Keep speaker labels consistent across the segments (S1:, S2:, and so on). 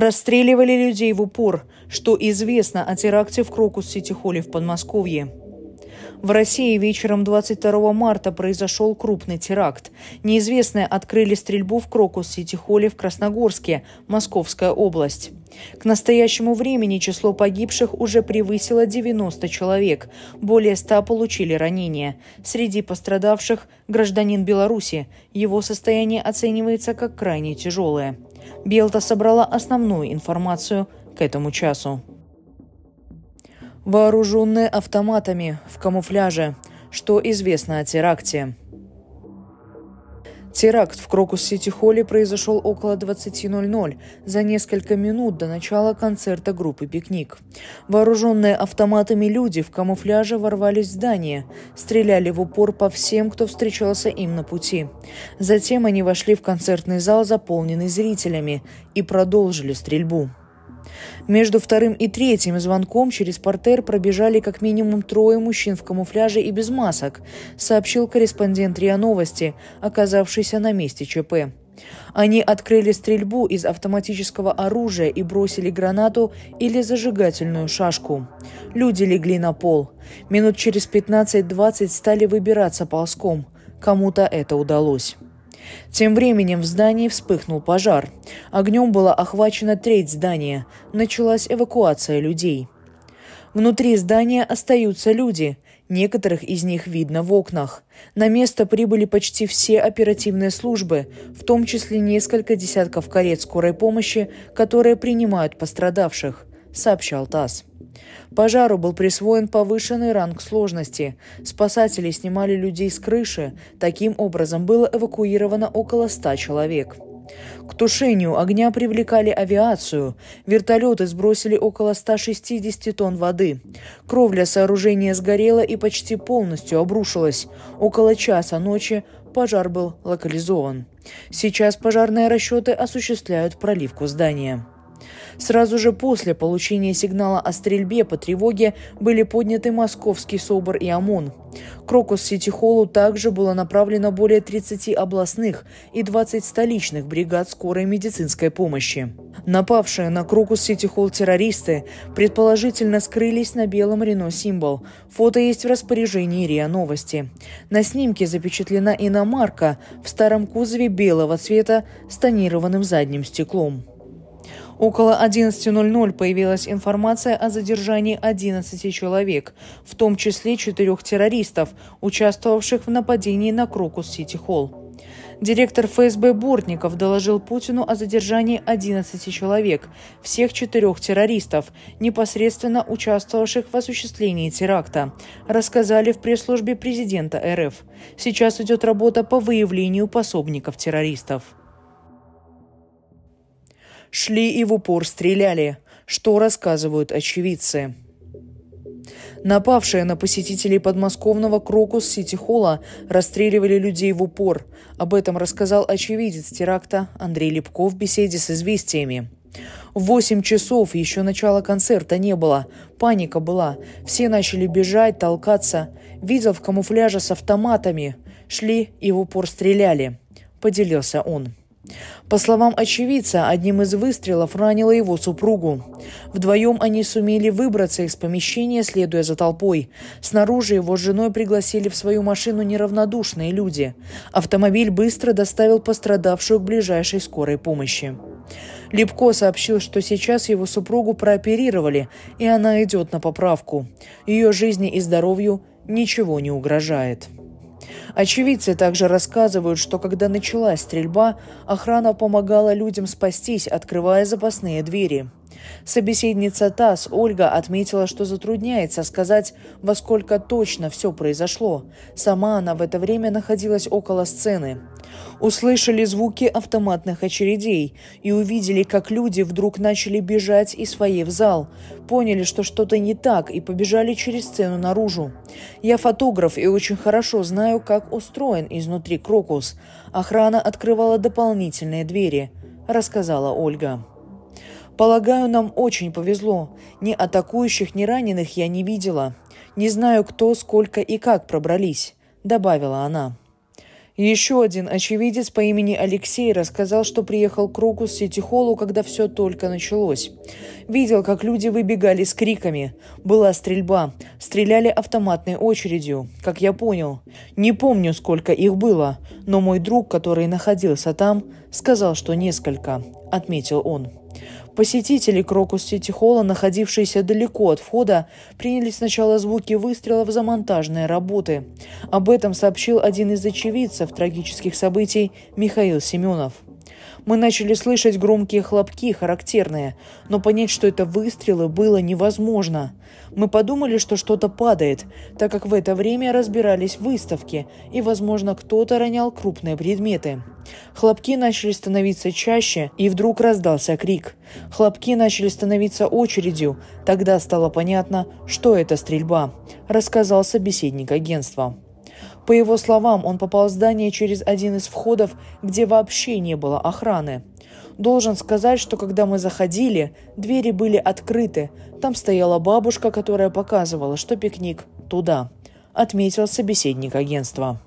S1: расстреливали людей в упор, что известно о теракте в Крокус-Сити-Холле в Подмосковье. В России вечером 22 марта произошел крупный теракт. Неизвестные открыли стрельбу в Крокус-Сити-Холле в Красногорске, Московская область. К настоящему времени число погибших уже превысило 90 человек. Более 100 получили ранения. Среди пострадавших – гражданин Беларуси. Его состояние оценивается как крайне тяжелое. Белта собрала основную информацию к этому часу. Вооруженные автоматами в камуфляже, что известно о теракте – Теракт в Крокус-Сити-Холле произошел около 20.00, за несколько минут до начала концерта группы «Пикник». Вооруженные автоматами люди в камуфляже ворвались в здание, стреляли в упор по всем, кто встречался им на пути. Затем они вошли в концертный зал, заполненный зрителями, и продолжили стрельбу. Между вторым и третьим звонком через портер пробежали как минимум трое мужчин в камуфляже и без масок, сообщил корреспондент РИА Новости, оказавшийся на месте ЧП. Они открыли стрельбу из автоматического оружия и бросили гранату или зажигательную шашку. Люди легли на пол. Минут через 15-20 стали выбираться ползком. Кому-то это удалось. Тем временем в здании вспыхнул пожар. Огнем была охвачена треть здания. Началась эвакуация людей. Внутри здания остаются люди. Некоторых из них видно в окнах. На место прибыли почти все оперативные службы, в том числе несколько десятков карет скорой помощи, которые принимают пострадавших, сообщал ТАСС. Пожару был присвоен повышенный ранг сложности. Спасатели снимали людей с крыши. Таким образом было эвакуировано около 100 человек. К тушению огня привлекали авиацию. Вертолеты сбросили около 160 тонн воды. Кровля сооружения сгорела и почти полностью обрушилась. Около часа ночи пожар был локализован. Сейчас пожарные расчеты осуществляют проливку здания. Сразу же после получения сигнала о стрельбе по тревоге были подняты Московский СОБР и ОМОН. Крокус сити холлу также было направлено более 30 областных и 20 столичных бригад скорой медицинской помощи. Напавшие на Крокус-Сити-Холл террористы предположительно скрылись на белом Рено Симбол. Фото есть в распоряжении РИА Новости. На снимке запечатлена иномарка в старом кузове белого цвета с тонированным задним стеклом. Около 11.00 появилась информация о задержании 11 человек, в том числе четырех террористов, участвовавших в нападении на Крокус Сити Холл. Директор ФСБ Бортников доложил Путину о задержании 11 человек, всех четырех террористов, непосредственно участвовавших в осуществлении теракта, рассказали в пресс-службе президента РФ. Сейчас идет работа по выявлению пособников террористов. Шли и в упор стреляли, что рассказывают очевидцы. Напавшие на посетителей подмосковного Крокус Сити Холла расстреливали людей в упор. Об этом рассказал очевидец теракта Андрей Лепков в беседе с «Известиями». Восемь часов, еще начала концерта не было. Паника была. Все начали бежать, толкаться. Видел в камуфляже с автоматами. Шли и в упор стреляли. Поделился он. По словам очевидца, одним из выстрелов ранило его супругу. Вдвоем они сумели выбраться из помещения, следуя за толпой. Снаружи его с женой пригласили в свою машину неравнодушные люди. Автомобиль быстро доставил пострадавшую к ближайшей скорой помощи. Лепко сообщил, что сейчас его супругу прооперировали, и она идет на поправку. Ее жизни и здоровью ничего не угрожает. Очевидцы также рассказывают, что когда началась стрельба, охрана помогала людям спастись, открывая запасные двери. Собеседница ТАСС Ольга отметила, что затрудняется сказать, во сколько точно все произошло. Сама она в это время находилась около сцены. Услышали звуки автоматных очередей и увидели, как люди вдруг начали бежать из своей в зал. Поняли, что что-то не так и побежали через сцену наружу. Я фотограф и очень хорошо знаю, как устроен изнутри Крокус. Охрана открывала дополнительные двери, рассказала Ольга. Полагаю, нам очень повезло. Ни атакующих, ни раненых я не видела. Не знаю, кто, сколько и как пробрались», — добавила она. Еще один очевидец по имени Алексей рассказал, что приехал к Руку с Сити-Холлу, когда все только началось. Видел, как люди выбегали с криками. Была стрельба. Стреляли автоматной очередью, как я понял. Не помню, сколько их было, но мой друг, который находился там, сказал, что несколько, отметил он. Посетители Крокус Сити Холла, находившиеся далеко от входа, приняли сначала звуки выстрелов за монтажные работы. Об этом сообщил один из очевидцев трагических событий Михаил Семенов. Мы начали слышать громкие хлопки, характерные, но понять, что это выстрелы, было невозможно. Мы подумали, что что-то падает, так как в это время разбирались выставки, и, возможно, кто-то ронял крупные предметы. Хлопки начали становиться чаще, и вдруг раздался крик. Хлопки начали становиться очередью. Тогда стало понятно, что это стрельба, рассказал собеседник агентства. По его словам, он попал в здание через один из входов, где вообще не было охраны. Должен сказать, что когда мы заходили, двери были открыты. Там стояла бабушка, которая показывала, что пикник туда, отметил собеседник агентства.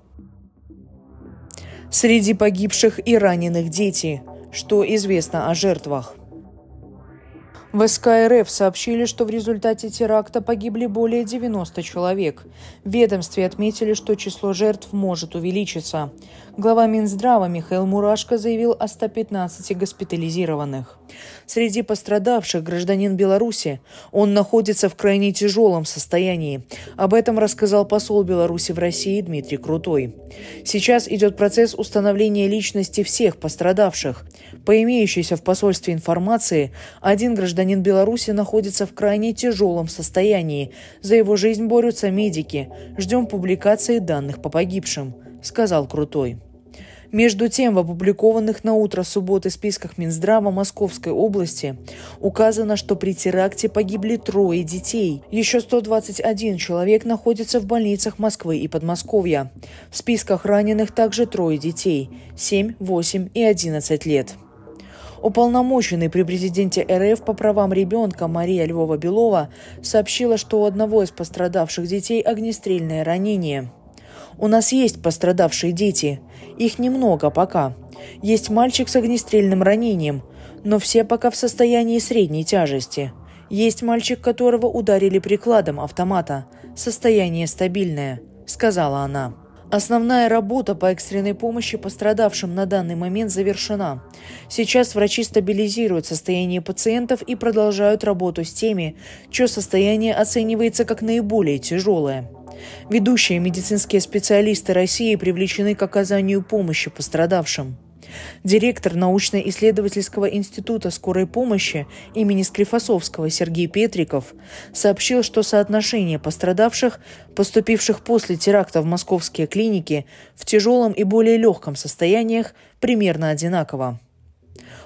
S1: Среди погибших и раненых дети, что известно о жертвах. В СКРФ сообщили, что в результате теракта погибли более 90 человек. В ведомстве отметили, что число жертв может увеличиться. Глава Минздрава Михаил Мурашко заявил о 115 госпитализированных. Среди пострадавших гражданин Беларуси. Он находится в крайне тяжелом состоянии. Об этом рассказал посол Беларуси в России Дмитрий Крутой. Сейчас идет процесс установления личности всех пострадавших. По имеющейся в посольстве информации, один гражданин Беларуси находится в крайне тяжелом состоянии. За его жизнь борются медики. Ждем публикации данных по погибшим. – сказал Крутой. Между тем, в опубликованных на утро субботы списках Минздрава Московской области указано, что при теракте погибли трое детей. Еще 121 человек находится в больницах Москвы и Подмосковья. В списках раненых также трое детей – 7, 8 и 11 лет. Уполномоченный при президенте РФ по правам ребенка Мария Львова-Белова сообщила, что у одного из пострадавших детей огнестрельное ранение – у нас есть пострадавшие дети. Их немного пока. Есть мальчик с огнестрельным ранением, но все пока в состоянии средней тяжести. Есть мальчик, которого ударили прикладом автомата. Состояние стабильное», – сказала она. Основная работа по экстренной помощи пострадавшим на данный момент завершена. Сейчас врачи стабилизируют состояние пациентов и продолжают работу с теми, чье состояние оценивается как наиболее тяжелое. Ведущие медицинские специалисты России привлечены к оказанию помощи пострадавшим. Директор научно-исследовательского института скорой помощи имени Склифосовского Сергей Петриков сообщил, что соотношение пострадавших, поступивших после теракта в московские клиники, в тяжелом и более легком состояниях примерно одинаково.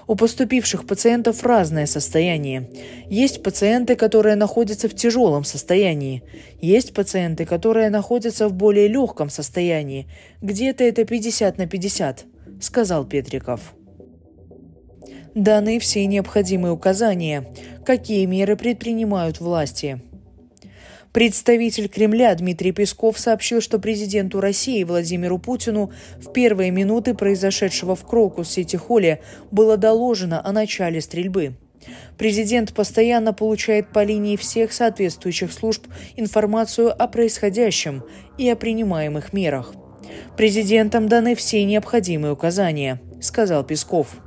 S1: У поступивших пациентов разное состояние. Есть пациенты, которые находятся в тяжелом состоянии. Есть пациенты, которые находятся в более легком состоянии. Где-то это 50 на 50, сказал Петриков. Даны все необходимые указания, какие меры предпринимают власти – Представитель Кремля Дмитрий Песков сообщил, что президенту России Владимиру Путину в первые минуты произошедшего в Крокус Сити-холле было доложено о начале стрельбы. Президент постоянно получает по линии всех соответствующих служб информацию о происходящем и о принимаемых мерах. Президентам даны все необходимые указания, сказал Песков.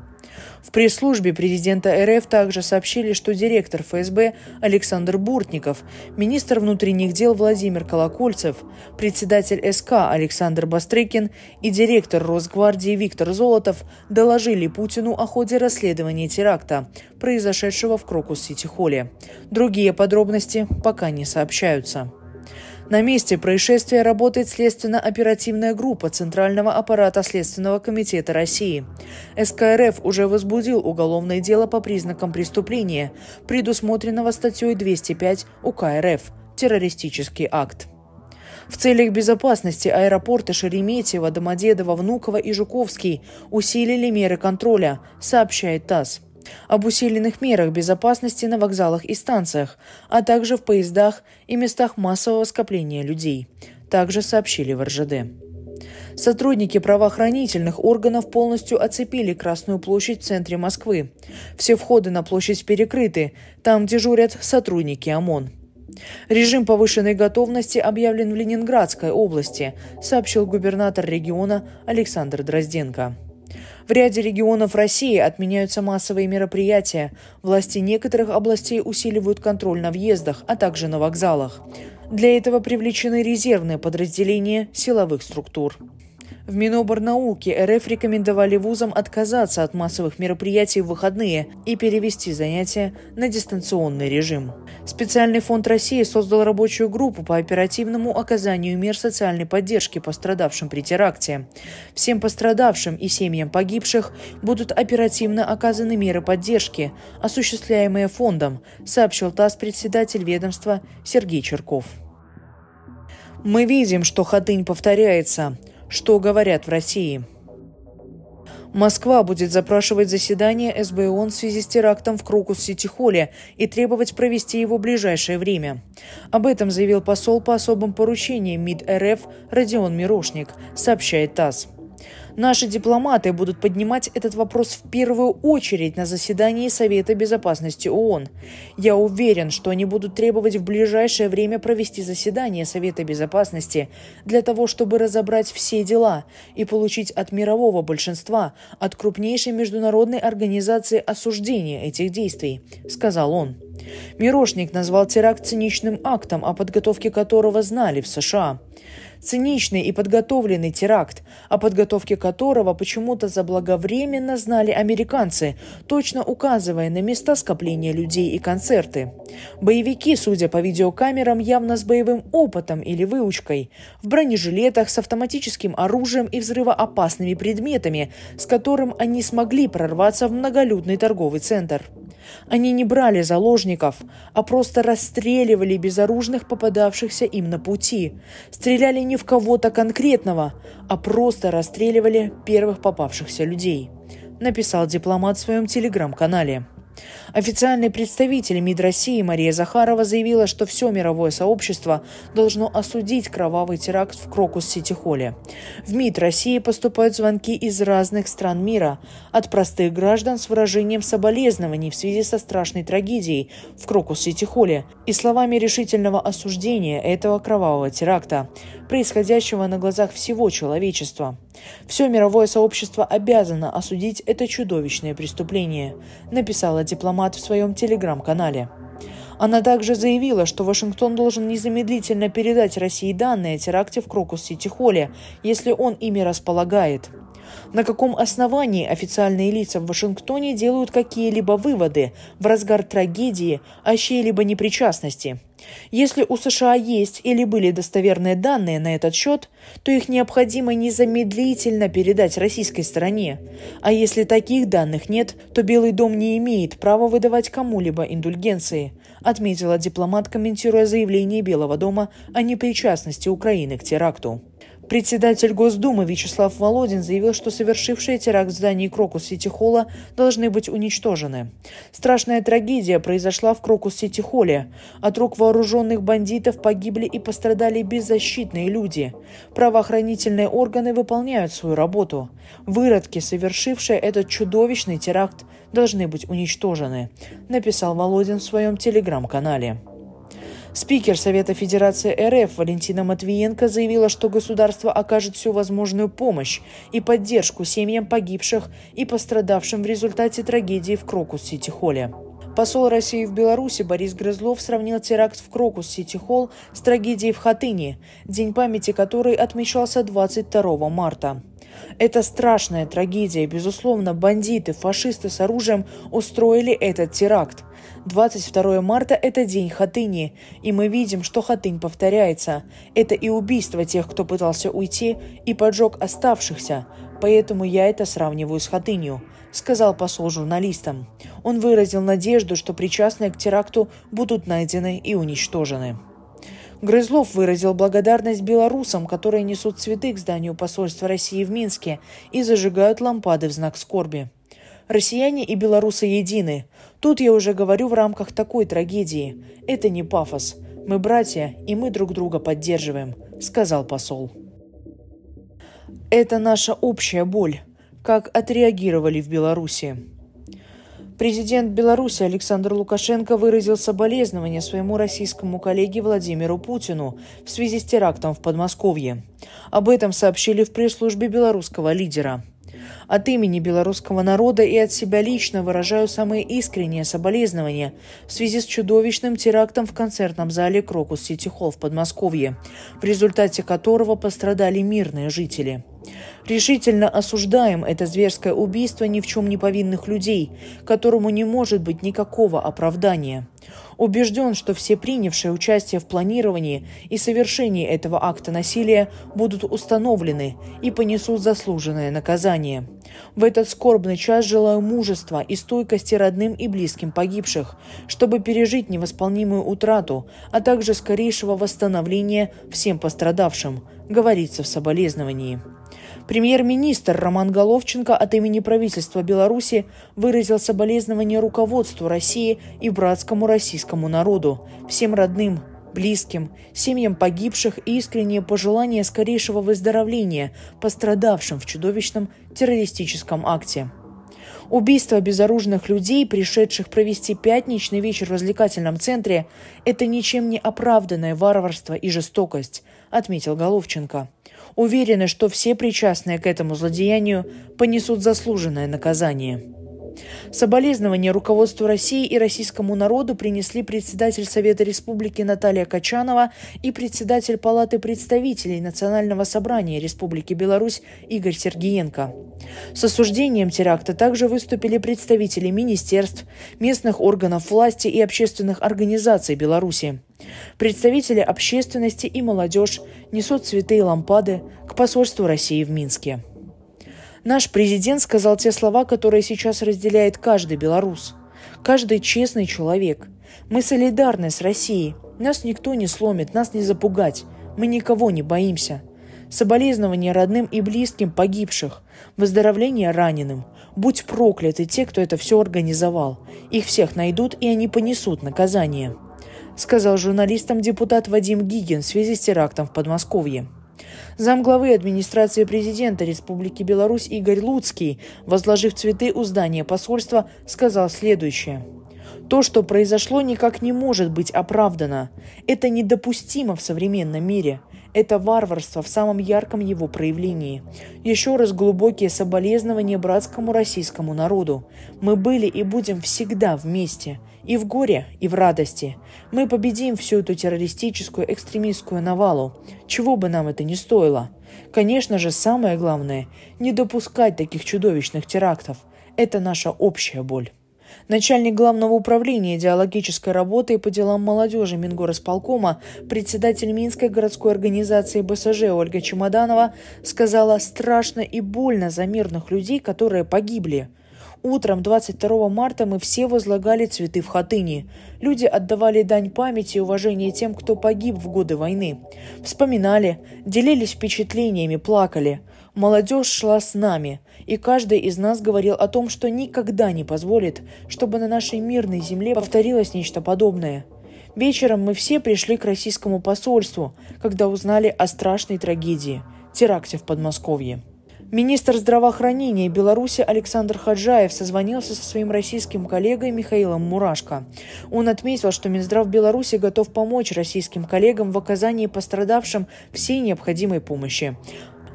S1: В пресс-службе президента РФ также сообщили, что директор ФСБ Александр Буртников, министр внутренних дел Владимир Колокольцев, председатель СК Александр Бастрыкин и директор Росгвардии Виктор Золотов доложили Путину о ходе расследования теракта, произошедшего в Крокус-Сити-Холле. Другие подробности пока не сообщаются. На месте происшествия работает следственно-оперативная группа Центрального аппарата Следственного комитета России. СКРФ уже возбудил уголовное дело по признакам преступления, предусмотренного статьей 205 УК РФ «Террористический акт». В целях безопасности аэропорта Шереметьево, Домодедово, Внуково и Жуковский усилили меры контроля, сообщает ТАСС об усиленных мерах безопасности на вокзалах и станциях, а также в поездах и местах массового скопления людей, также сообщили в РЖД. Сотрудники правоохранительных органов полностью оцепили Красную площадь в центре Москвы. Все входы на площадь перекрыты, там дежурят сотрудники ОМОН. Режим повышенной готовности объявлен в Ленинградской области, сообщил губернатор региона Александр Дрозденко. В ряде регионов России отменяются массовые мероприятия. Власти некоторых областей усиливают контроль на въездах, а также на вокзалах. Для этого привлечены резервные подразделения силовых структур. В Миноборнауке РФ рекомендовали вузам отказаться от массовых мероприятий в выходные и перевести занятия на дистанционный режим. Специальный фонд России создал рабочую группу по оперативному оказанию мер социальной поддержки пострадавшим при теракте. Всем пострадавшим и семьям погибших будут оперативно оказаны меры поддержки, осуществляемые фондом, сообщил ТАСС председатель ведомства Сергей Черков. Мы видим, что Хатынь повторяется что говорят в России. Москва будет запрашивать заседание СБОН в связи с терактом в Крокус-Сити-Холле и требовать провести его в ближайшее время. Об этом заявил посол по особым поручениям МИД РФ Родион Мирошник, сообщает ТАСС. Наши дипломаты будут поднимать этот вопрос в первую очередь на заседании Совета Безопасности ООН. Я уверен, что они будут требовать в ближайшее время провести заседание Совета Безопасности для того, чтобы разобрать все дела и получить от мирового большинства, от крупнейшей международной организации осуждение этих действий, сказал он. Мирошник назвал теракт циничным актом, о подготовке которого знали в США. Циничный и подготовленный теракт, о подготовке которого почему-то заблаговременно знали американцы, точно указывая на места скопления людей и концерты. Боевики, судя по видеокамерам, явно с боевым опытом или выучкой, в бронежилетах с автоматическим оружием и взрывоопасными предметами, с которым они смогли прорваться в многолюдный торговый центр. Они не брали заложников, а просто расстреливали безоружных, попадавшихся им на пути. Стреляли не в кого-то конкретного, а просто расстреливали первых попавшихся людей, написал дипломат в своем телеграм-канале. Официальный представитель МИД России Мария Захарова заявила, что все мировое сообщество должно осудить кровавый теракт в Крокус-Сити-Холле. В МИД России поступают звонки из разных стран мира от простых граждан с выражением соболезнований в связи со страшной трагедией в Крокус-Сити-Холле и словами решительного осуждения этого кровавого теракта, происходящего на глазах всего человечества. Все мировое сообщество обязано осудить это чудовищное преступление, написала дипломат в своем телеграм-канале. Она также заявила, что Вашингтон должен незамедлительно передать России данные о теракте в Крокус-Сити-Холле, если он ими располагает. На каком основании официальные лица в Вашингтоне делают какие-либо выводы в разгар трагедии о чьей-либо непричастности – если у США есть или были достоверные данные на этот счет, то их необходимо незамедлительно передать российской стороне. А если таких данных нет, то Белый дом не имеет права выдавать кому-либо индульгенции, отметила дипломат, комментируя заявление Белого дома о непричастности Украины к теракту. Председатель Госдумы Вячеслав Володин заявил, что совершившие теракт в здании Крокус Сити Холла должны быть уничтожены. Страшная трагедия произошла в Крокус Сити Холле. От рук вооруженных бандитов погибли и пострадали беззащитные люди. Правоохранительные органы выполняют свою работу. Выродки, совершившие этот чудовищный теракт, должны быть уничтожены, написал Володин в своем телеграм-канале. Спикер Совета Федерации РФ Валентина Матвиенко заявила, что государство окажет всю возможную помощь и поддержку семьям погибших и пострадавшим в результате трагедии в Крокус-Сити-Холле. Посол России в Беларуси Борис Грызлов сравнил теракт в Крокус-Сити-Холл с трагедией в Хатыни, день памяти которой отмечался 22 марта. Это страшная трагедия. Безусловно, бандиты, фашисты с оружием устроили этот теракт. 22 марта – это день Хатыни, и мы видим, что Хатынь повторяется. Это и убийство тех, кто пытался уйти, и поджог оставшихся, поэтому я это сравниваю с Хатынью», – сказал посол журналистам. Он выразил надежду, что причастные к теракту будут найдены и уничтожены. Грызлов выразил благодарность белорусам, которые несут цветы к зданию посольства России в Минске и зажигают лампады в знак скорби. Россияне и белорусы едины. Тут я уже говорю в рамках такой трагедии. Это не пафос. Мы братья, и мы друг друга поддерживаем», – сказал посол. Это наша общая боль. Как отреагировали в Беларуси? Президент Беларуси Александр Лукашенко выразил соболезнования своему российскому коллеге Владимиру Путину в связи с терактом в Подмосковье. Об этом сообщили в пресс-службе белорусского лидера. От имени белорусского народа и от себя лично выражаю самые искренние соболезнования в связи с чудовищным терактом в концертном зале «Крокус Сити Холл» в Подмосковье, в результате которого пострадали мирные жители. Решительно осуждаем это зверское убийство ни в чем не повинных людей, которому не может быть никакого оправдания. Убежден, что все принявшие участие в планировании и совершении этого акта насилия будут установлены и понесут заслуженное наказание. В этот скорбный час желаю мужества и стойкости родным и близким погибших, чтобы пережить невосполнимую утрату, а также скорейшего восстановления всем пострадавшим, говорится в соболезновании. Премьер-министр Роман Головченко от имени правительства Беларуси выразил соболезнования руководству России и братскому российскому народу, всем родным, близким, семьям погибших и искреннее пожелание скорейшего выздоровления пострадавшим в чудовищном террористическом акте. Убийство безоружных людей, пришедших провести пятничный вечер в развлекательном центре, это ничем не оправданное варварство и жестокость, отметил Головченко. Уверены, что все причастные к этому злодеянию понесут заслуженное наказание. Соболезнования руководству России и российскому народу принесли председатель Совета Республики Наталья Качанова и председатель Палаты представителей Национального собрания Республики Беларусь Игорь Сергиенко. С осуждением теракта также выступили представители министерств, местных органов власти и общественных организаций Беларуси. Представители общественности и молодежь несут цветы и лампады к посольству России в Минске. Наш президент сказал те слова, которые сейчас разделяет каждый белорус, каждый честный человек. Мы солидарны с Россией. Нас никто не сломит, нас не запугать. Мы никого не боимся. Соболезнования родным и близким погибших, выздоровление раненым. Будь прокляты те, кто это все организовал. Их всех найдут, и они понесут наказание», — сказал журналистам депутат Вадим Гигин в связи с терактом в Подмосковье. Замглавы администрации президента Республики Беларусь Игорь Луцкий, возложив цветы у здания посольства, сказал следующее. То, что произошло, никак не может быть оправдано. Это недопустимо в современном мире. Это варварство в самом ярком его проявлении. Еще раз глубокие соболезнования братскому российскому народу. Мы были и будем всегда вместе. И в горе, и в радости. Мы победим всю эту террористическую экстремистскую навалу. Чего бы нам это ни стоило. Конечно же, самое главное – не допускать таких чудовищных терактов. Это наша общая боль. Начальник Главного управления идеологической работы по делам молодежи Мингорасполкома, председатель Минской городской организации БСЖ Ольга Чемоданова сказала «страшно и больно за мирных людей, которые погибли». Утром 22 марта мы все возлагали цветы в Хатыни. Люди отдавали дань памяти и уважения тем, кто погиб в годы войны. Вспоминали, делились впечатлениями, плакали. Молодежь шла с нами – и каждый из нас говорил о том, что никогда не позволит, чтобы на нашей мирной земле повторилось нечто подобное. Вечером мы все пришли к российскому посольству, когда узнали о страшной трагедии – теракте в Подмосковье. Министр здравоохранения Беларуси Александр Хаджаев созвонился со своим российским коллегой Михаилом Мурашко. Он отметил, что Минздрав Беларуси готов помочь российским коллегам в оказании пострадавшим всей необходимой помощи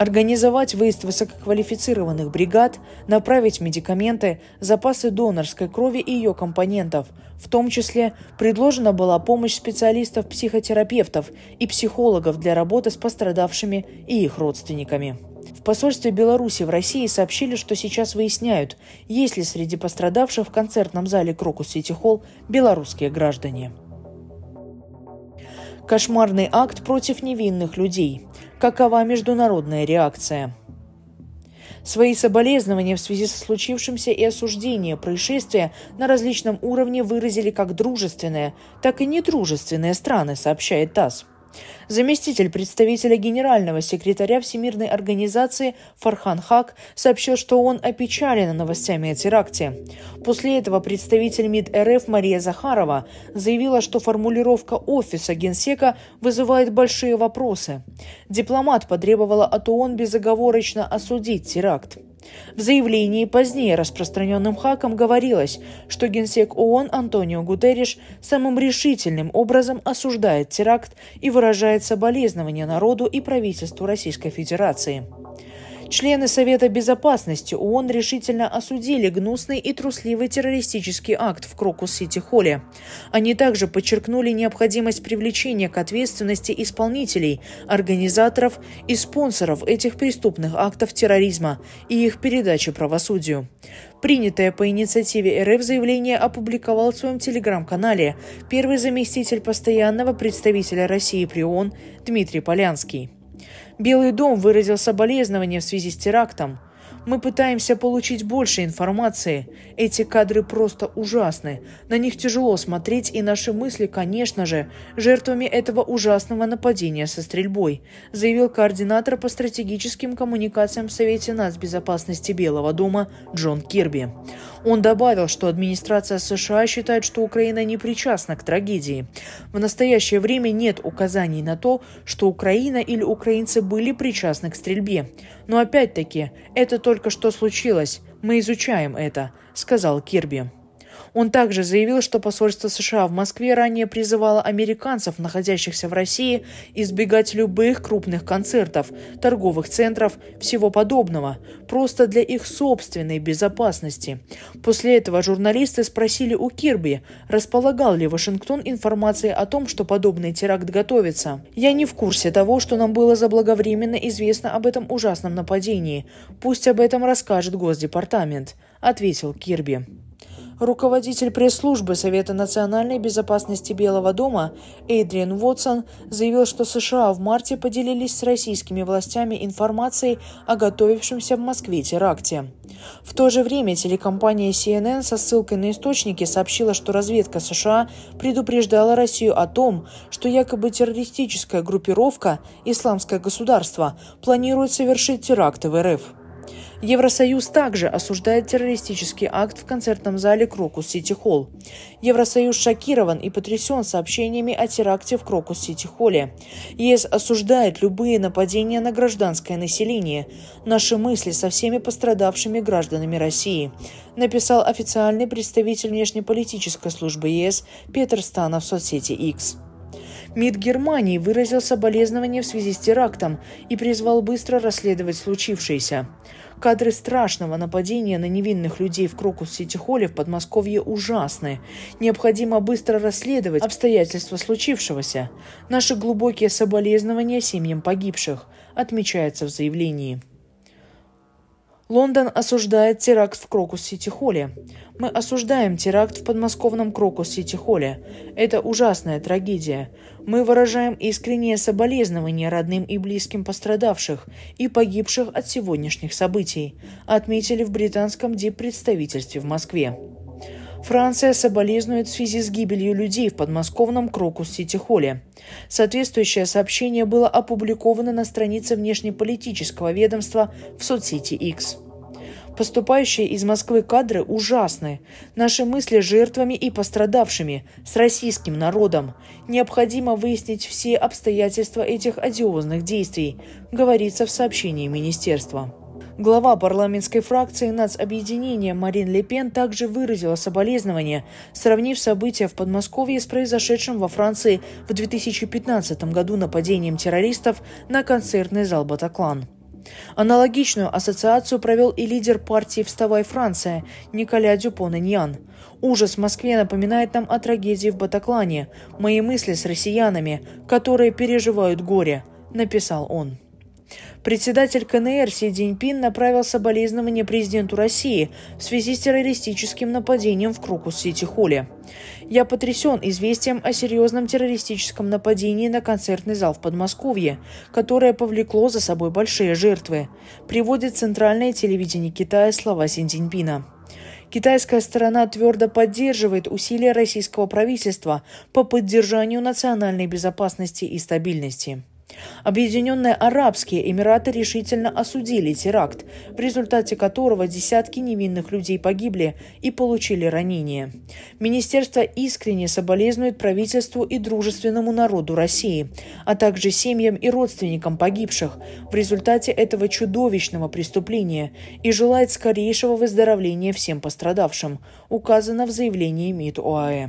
S1: организовать выезд высококвалифицированных бригад, направить медикаменты, запасы донорской крови и ее компонентов. В том числе предложена была помощь специалистов-психотерапевтов и психологов для работы с пострадавшими и их родственниками. В посольстве Беларуси в России сообщили, что сейчас выясняют, есть ли среди пострадавших в концертном зале Крокус Сити Холл белорусские граждане. Кошмарный акт против невинных людей какова международная реакция. Свои соболезнования в связи со случившимся и осуждение происшествия на различном уровне выразили как дружественные, так и недружественные страны, сообщает ТАСС. Заместитель представителя генерального секретаря Всемирной организации Фархан Хак сообщил, что он опечален новостями о теракте. После этого представитель МИД РФ Мария Захарова заявила, что формулировка офиса генсека вызывает большие вопросы. Дипломат потребовала от ООН безоговорочно осудить теракт. В заявлении позднее, распространенным Хаком, говорилось, что генсек ООН Антонио Гутерриш самым решительным образом осуждает теракт и выражает соболезнования народу и правительству Российской Федерации. Члены Совета Безопасности ООН решительно осудили гнусный и трусливый террористический акт в Крокус-Сити-Холле. Они также подчеркнули необходимость привлечения к ответственности исполнителей, организаторов и спонсоров этих преступных актов терроризма и их передачи правосудию. Принятое по инициативе РФ заявление опубликовал в своем телеграм-канале первый заместитель постоянного представителя России при ООН Дмитрий Полянский. Белый дом выразил соболезнования в связи с терактом. Мы пытаемся получить больше информации. Эти кадры просто ужасны. На них тяжело смотреть, и наши мысли, конечно же, жертвами этого ужасного нападения со стрельбой, заявил координатор по стратегическим коммуникациям в Совете нацбезопасности Белого дома Джон Кирби. Он добавил, что администрация США считает, что Украина не причастна к трагедии. В настоящее время нет указаний на то, что Украина или украинцы были причастны к стрельбе. Но опять-таки, это только что случилось. Мы изучаем это», — сказал Кирби. Он также заявил, что посольство США в Москве ранее призывало американцев, находящихся в России, избегать любых крупных концертов, торговых центров, всего подобного, просто для их собственной безопасности. После этого журналисты спросили у Кирби, располагал ли Вашингтон информацией о том, что подобный теракт готовится. «Я не в курсе того, что нам было заблаговременно известно об этом ужасном нападении. Пусть об этом расскажет Госдепартамент», — ответил Кирби. Руководитель пресс-службы Совета национальной безопасности Белого дома Эйдриан Вотсон заявил, что США в марте поделились с российскими властями информацией о готовившемся в Москве теракте. В то же время телекомпания CNN со ссылкой на источники сообщила, что разведка США предупреждала Россию о том, что якобы террористическая группировка «Исламское государство» планирует совершить теракты в РФ. Евросоюз также осуждает террористический акт в концертном зале Крокус Сити Холл. Евросоюз шокирован и потрясен сообщениями о теракте в Крокус Сити Холле. ЕС осуждает любые нападения на гражданское население. Наши мысли со всеми пострадавшими гражданами России, написал официальный представитель внешнеполитической службы ЕС Петер Станов в соцсети X. МИД Германии выразил соболезнования в связи с терактом и призвал быстро расследовать случившееся. Кадры страшного нападения на невинных людей в Крокус-Сити-Холле в Подмосковье ужасны. Необходимо быстро расследовать обстоятельства случившегося. Наши глубокие соболезнования семьям погибших, отмечается в заявлении. Лондон осуждает теракт в Крокус-Сити-Холле. Мы осуждаем теракт в подмосковном Крокус-Сити-Холле. Это ужасная трагедия. Мы выражаем искреннее соболезнование родным и близким пострадавших и погибших от сегодняшних событий, отметили в британском депредставительстве в Москве. Франция соболезнует в связи с гибелью людей в подмосковном Крокус-Сити-Холле. Соответствующее сообщение было опубликовано на странице внешнеполитического ведомства в соцсети X. Поступающие из Москвы кадры ужасны. Наши мысли с жертвами и пострадавшими, с российским народом. Необходимо выяснить все обстоятельства этих одиозных действий, говорится в сообщении министерства. Глава парламентской фракции нацобъединения Марин Лепен также выразила соболезнования, сравнив события в Подмосковье с произошедшим во Франции в 2015 году нападением террористов на концертный зал «Батаклан». Аналогичную ассоциацию провел и лидер партии «Вставай, Франция» Николя Дюпон-Иньян. Ужас в Москве напоминает нам о трагедии в Батаклане. Мои мысли с россиянами, которые переживают горе, написал он. Председатель КНР Си Цзиньпин направил соболезнования президенту России в связи с террористическим нападением в Крокус-Сити-Холле. «Я потрясен известием о серьезном террористическом нападении на концертный зал в Подмосковье, которое повлекло за собой большие жертвы», приводит центральное телевидение Китая слова Си Цзиньпина. Китайская сторона твердо поддерживает усилия российского правительства по поддержанию национальной безопасности и стабильности. Объединенные Арабские Эмираты решительно осудили теракт, в результате которого десятки невинных людей погибли и получили ранения. Министерство искренне соболезнует правительству и дружественному народу России, а также семьям и родственникам погибших в результате этого чудовищного преступления и желает скорейшего выздоровления всем пострадавшим, указано в заявлении МИД ОАЭ.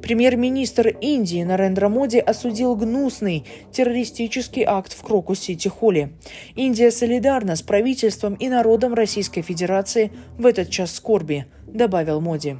S1: Премьер-министр Индии Нарендра Моди осудил гнусный террористический террористический акт в Крокус-Сити-Холле. Индия солидарна с правительством и народом Российской Федерации в этот час скорби, добавил Моди.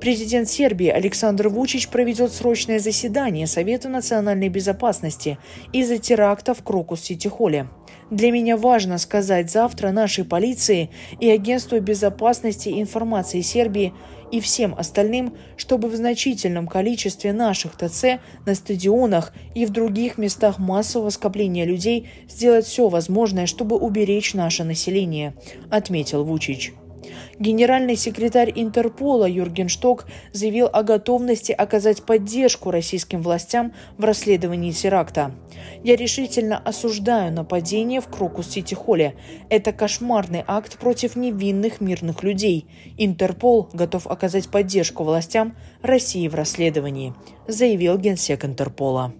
S1: Президент Сербии Александр Вучич проведет срочное заседание Совета национальной безопасности из-за терактов в Крокус-Сити-Холле. Для меня важно сказать завтра нашей полиции и Агентству безопасности и информации Сербии и всем остальным, чтобы в значительном количестве наших ТЦ на стадионах и в других местах массового скопления людей сделать все возможное, чтобы уберечь наше население, отметил Вучич. Генеральный секретарь Интерпола Юрген Шток заявил о готовности оказать поддержку российским властям в расследовании теракта. «Я решительно осуждаю нападение в Крокус-Сити-Холле. Это кошмарный акт против невинных мирных людей. Интерпол готов оказать поддержку властям России в расследовании», заявил генсек Интерпола.